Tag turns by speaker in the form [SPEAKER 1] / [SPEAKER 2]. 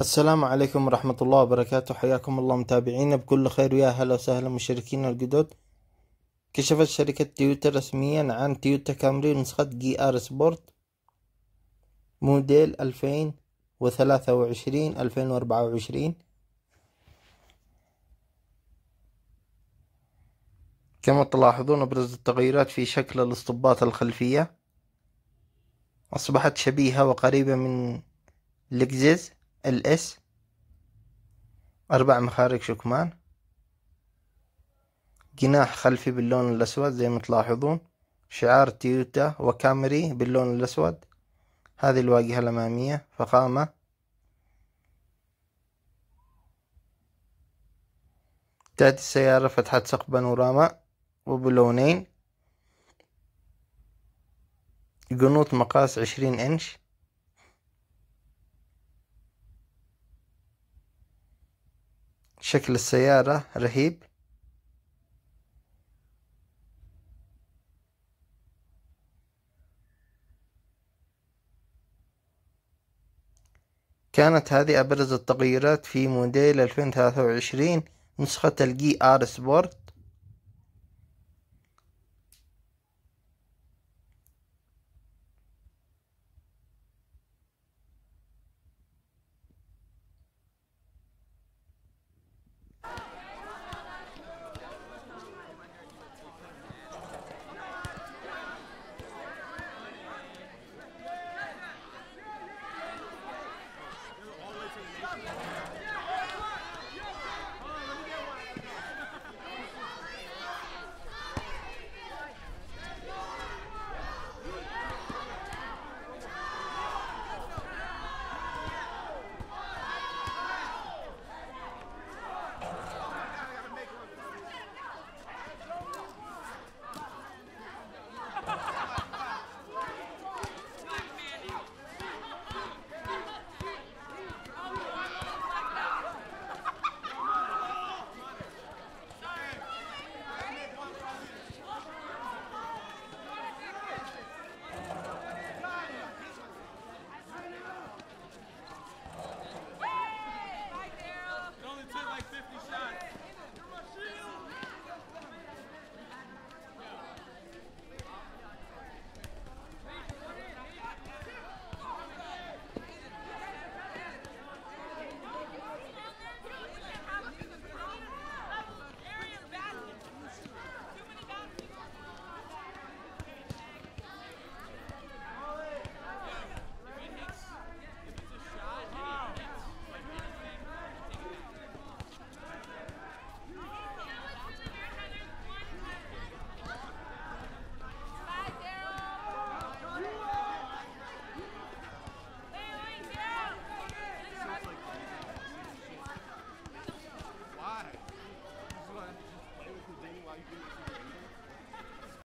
[SPEAKER 1] السلام عليكم ورحمة الله وبركاته حياكم الله متابعينا بكل خير ويا هلا وسهلا مشاركينا الجدد كشفت شركة تويوتا رسميا عن تويوتا كامري نسخة جي ار سبورت موديل ألفين وثلاثة وعشرين ألفين وأربعة وعشرين كما تلاحظون أبرز التغيرات في شكل الاسطبات الخلفية أصبحت شبيهة وقريبة من لكزس الاس أربع مخارج شكمان جناح خلفي باللون الأسود زي ما تلاحظون شعار تويوتا وكامري باللون الأسود هذه الواجهة الأمامية فخامة تأتي السيارة فتحة سقف بانوراما وبلونين قنوط مقاس عشرين إنش شكل السيارة رهيب كانت هذه أبرز التغييرات في موديل 2023 نسخة الجي آر سبورت